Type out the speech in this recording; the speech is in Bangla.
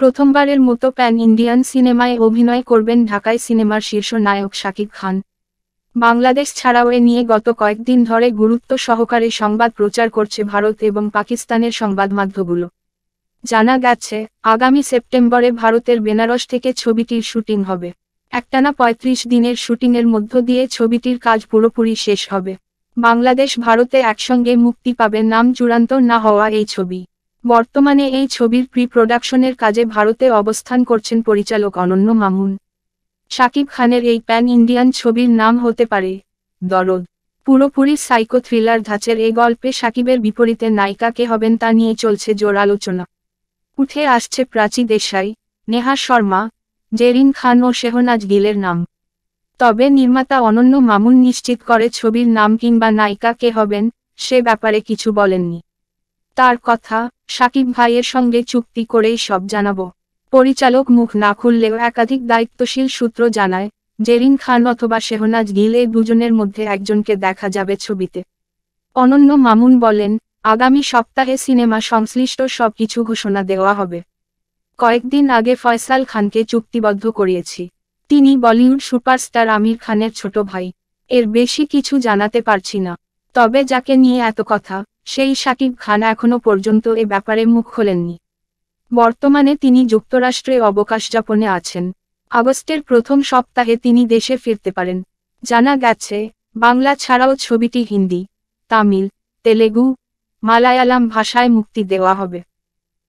প্রথমবারের মতো প্যান ইন্ডিয়ান সিনেমায় অভিনয় করবেন ঢাকায় সিনেমার শীর্ষ নায়ক শাকিব খান বাংলাদেশ ছাড়াও এ নিয়ে গত কয়েকদিন ধরে গুরুত্ব সহকারে সংবাদ প্রচার করছে ভারত এবং পাকিস্তানের সংবাদ মাধ্যমগুলো জানা গেছে আগামী সেপ্টেম্বরে ভারতের বেনারস থেকে ছবিটির শুটিং হবে একটানা ৩৫ দিনের শুটিংয়ের মধ্য দিয়ে ছবিটির কাজ পুরোপুরি শেষ হবে বাংলাদেশ ভারতে একসঙ্গে মুক্তি পাবে নাম চূড়ান্ত না হওয়া এই ছবি বর্তমানে এই ছবির প্রি প্রোডাকশনের কাজে ভারতে অবস্থান করছেন পরিচালক অনন্য মামুন শাকিব খানের এই প্যান ইন্ডিয়ান ছবির নাম হতে পারে দরদ পুরোপুরি সাইকো থ্রিলার ধাঁচের এই গল্পে শাকিবের বিপরীতে নায়িকা কে হবেন তা নিয়ে চলছে জোর আলোচনা উঠে আসছে প্রাচী দেশাই নেহা শর্মা জেরিন খান ও শেহনাজ গিলের নাম তবে নির্মাতা অনন্য মামুন নিশ্চিত করে ছবির নাম কিংবা নায়িকা কে হবেন সে ব্যাপারে কিছু বলেননি তার কথা সাকিব ভাইয়ের সঙ্গে চুক্তি করেই সব জানাব পরিচালক মুখ না খুললেও একাধিক দায়িত্বশীল সূত্র জানায় জেরিন খান অথবা শেহনাজ গিল এই দুজনের মধ্যে একজনকে দেখা যাবে ছবিতে অনন্য মামুন বলেন আগামী সপ্তাহে সিনেমা সংশ্লিষ্ট সবকিছু ঘোষণা দেওয়া হবে কয়েকদিন আগে ফয়সাল খানকে চুক্তিবদ্ধ করিয়েছি তিনি বলিউড সুপারস্টার আমির খানের ছোট ভাই এর বেশি কিছু জানাতে পারছি না তবে যাকে নিয়ে এত কথা সেই সাকিব খান এখনও পর্যন্ত এ ব্যাপারে মুখ খোলেননি বর্তমানে তিনি যুক্তরাষ্ট্রে অবকাশ যাপনে আছেন আগস্টের প্রথম সপ্তাহে তিনি দেশে ফিরতে পারেন জানা গেছে বাংলা ছাড়াও ছবিটি হিন্দি তামিল তেলেগু মালায়ালাম ভাষায় মুক্তি দেওয়া হবে